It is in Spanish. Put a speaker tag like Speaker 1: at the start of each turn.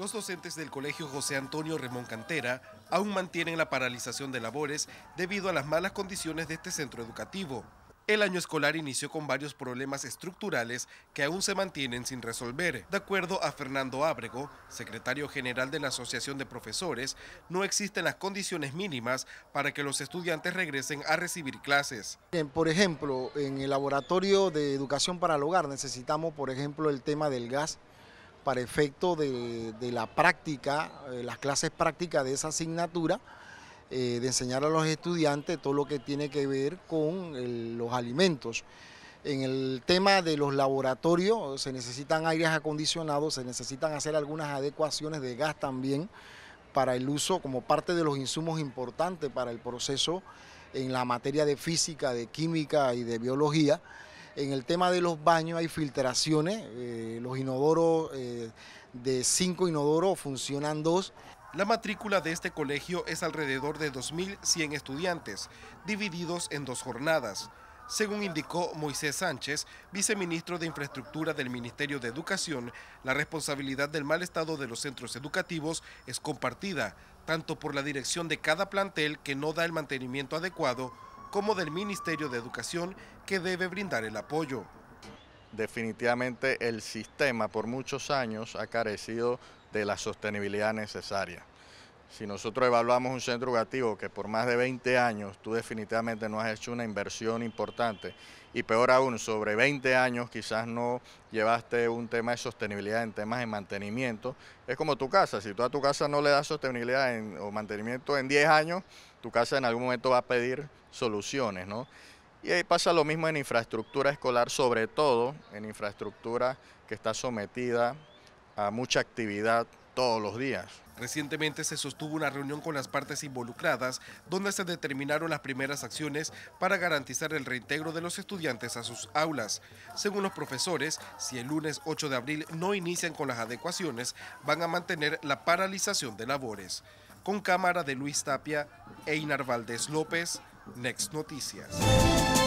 Speaker 1: los docentes del Colegio José Antonio Remón Cantera aún mantienen la paralización de labores debido a las malas condiciones de este centro educativo. El año escolar inició con varios problemas estructurales que aún se mantienen sin resolver. De acuerdo a Fernando Ábrego, secretario general de la Asociación de Profesores, no existen las condiciones mínimas para que los estudiantes regresen a recibir clases.
Speaker 2: Por ejemplo, en el laboratorio de educación para el hogar necesitamos, por ejemplo, el tema del gas para efecto de, la práctica, eh, las clases prácticas de esa asignatura, eh, de enseñar a los estudiantes todo lo que tiene que ver con los alimentos. En el tema de los laboratorios se necesitan aires acondicionados, se necesitan hacer algunas adecuaciones de gas también para el uso como parte de los insumos importantes para el proceso en la materia de física, de química y de biología. En el tema de los baños hay filtraciones, eh, los inodoros, eh, de cinco inodoros funcionan dos. La
Speaker 1: matrícula de este colegio es alrededor de 2.100 estudiantes, divididos en dos jornadas. Según indicó Moisés Sánchez, viceministro de Infraestructura del Ministerio de Educación, la responsabilidad del mal estado de los centros educativos es compartida, tanto por la dirección de cada plantel que no da el mantenimiento adecuado, como del
Speaker 3: Ministerio de Educación que debe brindar el apoyo. Definitivamente el sistema por muchos años ha carecido de la sostenibilidad necesaria. Si nosotros evaluamos un centro educativo que por más de 20 años tú definitivamente no has hecho una inversión importante y peor aún, sobre 20 años quizás no llevaste un tema de sostenibilidad en temas de mantenimiento, es como tu casa, si tú a tu casa no le das sostenibilidad o mantenimiento en 10 años, tu casa en algún momento va a pedir soluciones, ¿no? Y ahí pasa lo mismo en infraestructura escolar, sobre todo en infraestructura que está sometida mucha actividad todos los días.
Speaker 1: Recientemente se sostuvo una reunión con las partes involucradas donde se determinaron las primeras acciones para garantizar el reintegro de los estudiantes a sus aulas. Según los profesores, si el lunes 8 de abril no inician con las adecuaciones, van a mantener la paralización de labores. Con cámara de Luis Tapia, Einar Valdés López, Next Noticias.